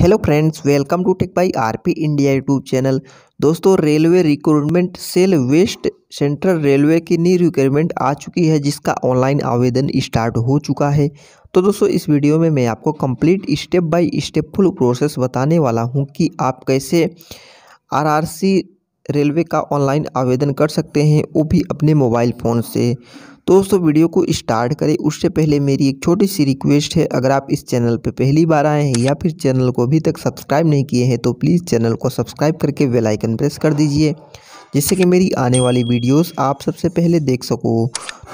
hello friends welcome to tech by RP India YouTube channel दोस्तों railway recruitment cell west central railway की नई recruitment आ चुकी है जिसका ऑनलाइन आवेदन स्टार्ट हो चुका है तो दोस्तों इस वीडियो में मैं आपको complete step by step full process बताने वाला हूं कि आप कैसे आरआरसी रेलवे का ऑनलाइन आवेदन कर सकते हैं वो भी अपने मोबाइल फ़ोन से दोस्तों वीडियो को स्टार्ट करें उससे पहले मेरी एक छोटी सी रिक्वेस्ट है अगर आप इस चैनल पर पहली बार आए हैं या फिर चैनल को अभी तक सब्सक्राइब नहीं किए हैं तो प्लीज़ चैनल को सब्सक्राइब करके वेलाइकन प्रेस कर दीजिए जिससे कि मेरी आने वाली वीडियोस आप सबसे पहले देख सको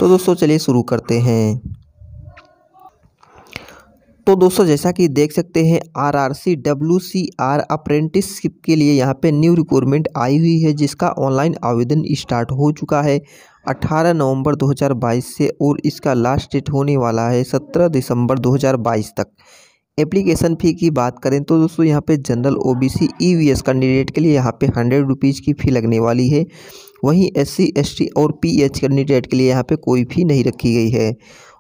तो दोस्तों चलिए शुरू करते हैं तो दोस्तों जैसा कि देख सकते हैं R R C W C R apprenticeship के लिए यहाँ पे न्यू रिक्वायरमेंट आई हुई है जिसका ऑनलाइन आवेदन स्टार्ट हो चुका है 18 नवंबर 2022 से और इसका लास्ट डेट होने वाला है सत्रह दिसंबर 2022 तक एप्लीकेशन फ़ी की बात करें तो दोस्तों यहाँ पे जनरल ओबीसी ईवीएस कैंडिडेट के लिए यहाँ पे हंड्रेड रुपीज़ की फ़ी लगने वाली है वहीं एससी एसटी और पीएच कैंडिडेट के लिए यहाँ पे कोई फ़ी नहीं रखी गई है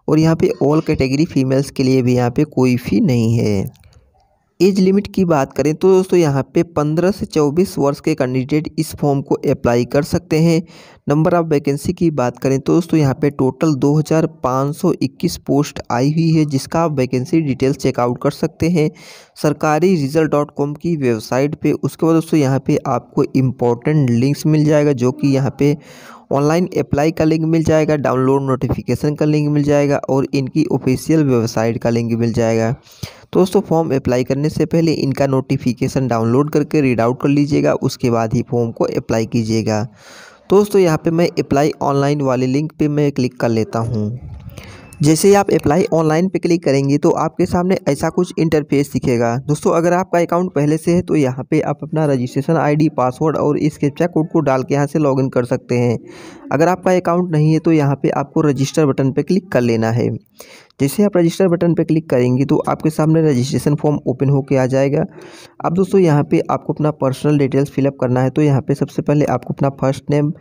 और यहाँ पे ऑल कैटेगरी फीमेल्स के लिए भी यहाँ पे कोई फ़ी नहीं है एज लिमिट की बात करें तो दोस्तों यहाँ पे 15 से 24 वर्ष के कैंडिडेट इस फॉर्म को अप्लाई कर सकते हैं नंबर ऑफ़ वैकेंसी की बात करें तो दोस्तों यहाँ पे टोटल 2521 पोस्ट आई हुई है जिसका आप वैकेंसी डिटेल चेकआउट कर सकते हैं सरकारी रिजल्ट डॉट कॉम की वेबसाइट पे उसके बाद दोस्तों यहाँ पर आपको इम्पोर्टेंट लिंक्स मिल जाएगा जो कि यहाँ पर ऑनलाइन अप्लाई का लिंक मिल जाएगा डाउनलोड नोटिफिकेशन का लिंक मिल जाएगा और इनकी ऑफिशियल वेबसाइट का लिंक मिल जाएगा दोस्तों फॉर्म अप्लाई करने से पहले इनका नोटिफिकेशन डाउनलोड करके रीड आउट कर लीजिएगा उसके बाद ही फॉर्म को अप्लाई कीजिएगा दोस्तों यहाँ पे मैं अप्लाई ऑनलाइन वाले लिंक पे मैं क्लिक कर लेता हूँ जैसे ही आप अप्लाई ऑनलाइन पे क्लिक करेंगे तो आपके सामने ऐसा कुछ इंटरफेस दिखेगा दोस्तों अगर आपका अकाउंट पहले से है तो यहाँ पे आप अपना रजिस्ट्रेशन आईडी पासवर्ड और इस कैप्चा कोड को डाल के यहाँ से लॉगिन कर सकते हैं अगर आपका अकाउंट नहीं है तो यहाँ पे आपको रजिस्टर बटन पे क्लिक कर लेना है जैसे आप रजिस्टर बटन पर क्लिक करेंगे तो आपके सामने रजिस्ट्रेशन फॉर्म ओपन होकर आ जाएगा अब दोस्तों यहाँ पे आपको अपना पर्सनल डिटेल्स फिलअप करना है तो यहाँ पे सबसे पहले आपको अपना first name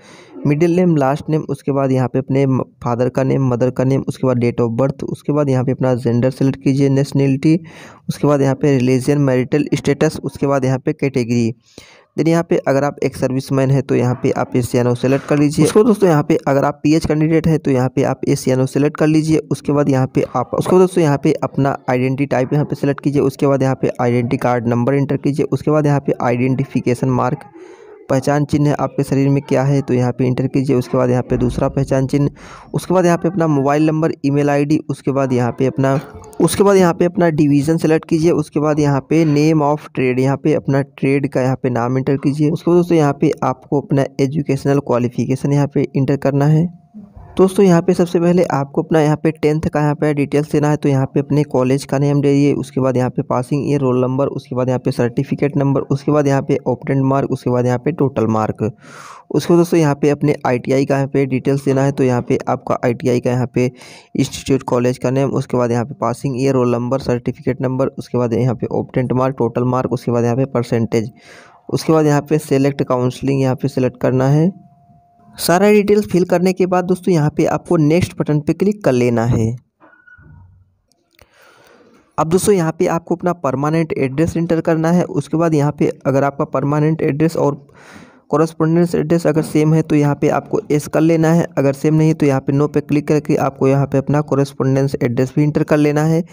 middle name last name उसके बाद यहाँ पे अपने फादर का नेम मदर का नेम उसके बाद डेट ऑफ बर्थ उसके बाद यहाँ पे अपना जेंडर सेलेक्ट कीजिए नेशनलिटी उसके बाद यहाँ पे रिलीजन मैरिटल स्टेटस उसके बाद यहाँ पे कैटेगरी देन यहाँ पे अगर आप एक सर्विस मैन है तो यहाँ पे आप ए सी एन ओ सेलेक्ट कर लीजिए उसको दोस्तों यहाँ पे अगर आप पीएच कैंडिडेट है तो यहाँ पे आप ए सी एन ओ सेलेक्ट कर लीजिए उसके बाद यहाँ पे आप उसको दोस्तों यहाँ पे अपना आइडेंटिटी टाइप यहाँ पे सेलेक्ट कीजिए उसके बाद यहाँ पे आइडेंटिटी कार्ड नंबर इंटर कीजिए उसके बाद यहाँ पे आइडेंटिफिकेशन मार्क पहचान चिन्ह आपके शरीर में क्या है तो यहाँ पे इंटर कीजिए उसके बाद यहाँ पे दूसरा पहचान चिन्ह उसके बाद यहाँ पे अपना मोबाइल नंबर ईमेल आईडी उसके बाद यहाँ पे अपना उसके बाद यहाँ पे अपना डिवीज़न सेलेक्ट कीजिए उसके बाद यहाँ पे नेम ऑफ ट्रेड यहाँ पे अपना ट्रेड का यहाँ पे नाम इंटर कीजिए उसके बाद दोस्तों यहाँ पे आपको अपना एजुकेशनल क्वालिफिकेशन यहाँ पे इंटर करना है दोस्तों यहाँ पे सबसे पहले आपको अपना यहाँ पे टेंथ का यहाँ पे डिटेल्स देना है तो यहाँ पे अपने कॉलेज का नेम दे दिए उसके बाद यहाँ पे पासिंग ईयर रोल नंबर उसके बाद यहाँ पे सर्टिफिकेट नंबर उसके बाद यहाँ पे ओपटेंट मार्क उसके बाद यहाँ पे टोटल मार्क उसके दोस्तों यहाँ पे अपने आई का यहाँ पे डिटेल्स देना है तो यहाँ पे आपका आई का यहाँ पे इंस्टीट्यूट कॉलेज का नेम उसके बाद यहाँ पे passing year roll number certificate number उसके बाद यहाँ पे ओपटेंट मार्क टोटल मार्क उसके बाद यहाँ पे परसेंटेज उसके बाद यहाँ पे सेलेक्ट काउंसलिंग यहाँ पे सेलेक्ट करना है सारा डिटेल्स फिल करने के बाद दोस्तों यहाँ पे आपको नेक्स्ट बटन पे क्लिक कर लेना है अब दोस्तों यहाँ पे आपको अपना परमानेंट एड्रेस इंटर करना है उसके बाद यहाँ पे अगर आपका परमानेंट एड्रेस और कॉरस्पोंडेंस एड्रेस अगर सेम है तो यहाँ पे आपको एस कर लेना है अगर सेम नहीं तो यहाँ पे नो पे क्लिक करके आपको यहाँ पे अपना कॉरस्पोंडेंस एड्रेस भी इंटर कर लेना है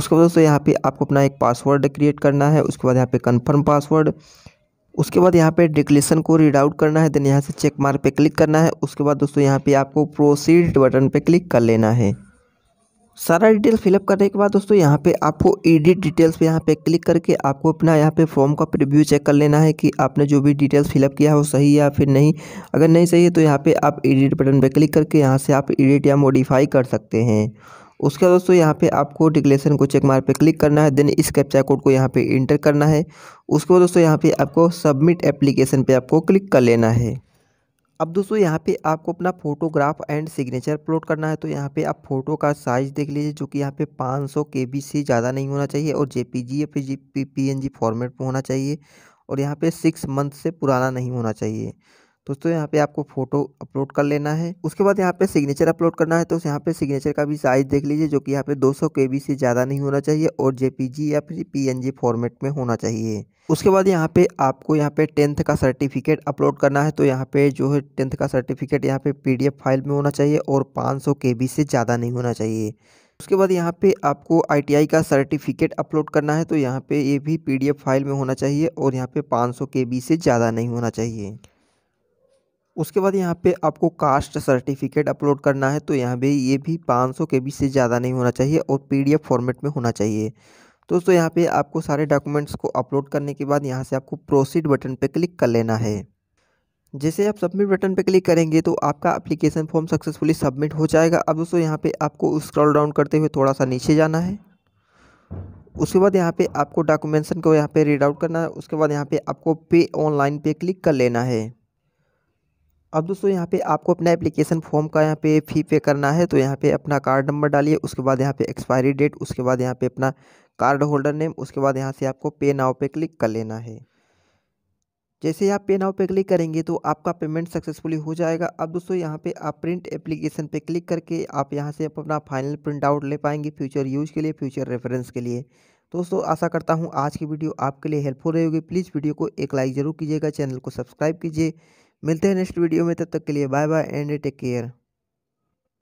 उसके बाद दोस्तों यहाँ पे आपको अपना एक पासवर्ड क्रिएट करना है उसके बाद यहाँ पे कन्फर्म पासवर्ड उसके बाद यहाँ पे डिक्लेशन को रीड आउट करना है देन यहाँ से चेक मार्क पे क्लिक करना है उसके बाद दोस्तों यहाँ पे आपको प्रोसीड बटन पे क्लिक कर लेना है सारा डिटेल फिलअप करने के बाद दोस्तों यहाँ पे आपको एडिट डिटेल्स पे यहाँ पे क्लिक करके आपको अपना यहाँ पे फॉर्म का प्रिव्यू चेक कर लेना है कि आपने जो भी डिटेल्स फिलअप किया है वो सही या फिर नहीं अगर नहीं सही है तो यहाँ पे आप एडिट बटन पे क्लिक करके यहाँ से आप एडिट या मॉडिफाई कर सकते हैं उसके बाद दोस्तों यहाँ पे आपको डिक्लेरेशन को चेक मार पे क्लिक करना है देन इस कैप्चा कोड को यहाँ पे इंटर करना है उसके बाद दोस्तों यहाँ पे आपको सबमिट एप्लीकेशन पे आपको क्लिक कर लेना है अब दोस्तों यहाँ पे आपको अपना फोटोग्राफ एंड सिग्नेचर अपलोड करना है तो यहाँ पे आप फोटो का साइज़ देख लीजिए जो कि यहाँ पे 500 के बी से ज़्यादा नहीं होना चाहिए और जे पी जी या फिर पी फॉर्मेट में होना चाहिए और यहाँ पे सिक्स मंथ से पुराना नहीं होना चाहिए दोस्तों यहाँ पे आपको फोटो अपलोड कर लेना है उसके बाद यहाँ पे सिग्नेचर अपलोड करना है तो यहाँ पे सिग्नेचर का भी साइज देख लीजिए जो कि यहाँ पे 200 बी से ज़्यादा नहीं होना चाहिए और जेपीजी या फिर पीएनजी फॉर्मेट में होना चाहिए उसके बाद यहाँ पे आपको यहाँ पे टेंथ का सर्टिफिकेट अपलोड करना है तो यहाँ पे जो है टेंथ का सर्टिफिकेट यहाँ पे पीडीएफ फाइल में होना चाहिए और 500 केबी से ज़्यादा नहीं होना चाहिए उसके बाद यहाँ पे आपको आईटीआई का सर्टिफिकेट अपलोड करना है तो यहाँ पे ये भी पीडीएफ फाइल में होना चाहिए और यहाँ पे पाँच सौ से ज़्यादा नहीं होना चाहिए उसके बाद यहाँ पे आपको कास्ट सर्टिफिकेट अपलोड करना है तो यहाँ पे ये भी 500 के बीच से ज़्यादा नहीं होना चाहिए और पीडीएफ फॉर्मेट में होना चाहिए दोस्तों यहाँ पे आपको सारे डॉक्यूमेंट्स को अपलोड करने के बाद यहाँ से आपको प्रोसीड बटन पे क्लिक कर लेना है जैसे आप सबमिट बटन पर क्लिक करेंगे तो आपका अप्लीकेशन फॉर्म सक्सेसफुली सबमिट हो जाएगा अब दोस्तों यहाँ पर आपको स्क्रॉल डाउन करते हुए थोड़ा सा नीचे जाना है उसके बाद यहाँ पर आपको डॉक्यूमेंशन को यहाँ पर रीड आउट करना है उसके बाद यहाँ पर आपको पे ऑनलाइन पे क्लिक कर लेना है अब दोस्तों यहाँ पे आपको अपना एप्लीकेशन फॉर्म का यहाँ पे फ़ी पे करना है तो यहाँ पे अपना कार्ड नंबर डालिए उसके बाद यहाँ पे एक्सपायरी डेट उसके बाद यहाँ पे अपना कार्ड होल्डर नेम उसके बाद यहाँ से आपको पे नाव पे क्लिक कर लेना है जैसे आप पे नाव पे क्लिक करेंगे तो आपका पेमेंट सक्सेसफुली हो जाएगा अब दोस्तों यहाँ पे आप प्रिंट एप्लीकेशन पे क्लिक करके आप यहाँ से अपना फाइनल प्रिंट आउट ले पाएंगे फ्यूचर यूज़ के लिए फ्यूचर रेफरेंस के लिए तो दोस्तों आशा करता हूँ आज की वीडियो आपके लिए हेल्पफुल रहेगी प्लीज़ वीडियो को एक लाइक ज़रूर कीजिएगा चैनल को सब्सक्राइब कीजिए मिलते हैं नेक्स्ट वीडियो में तब तक के लिए bye bye and take care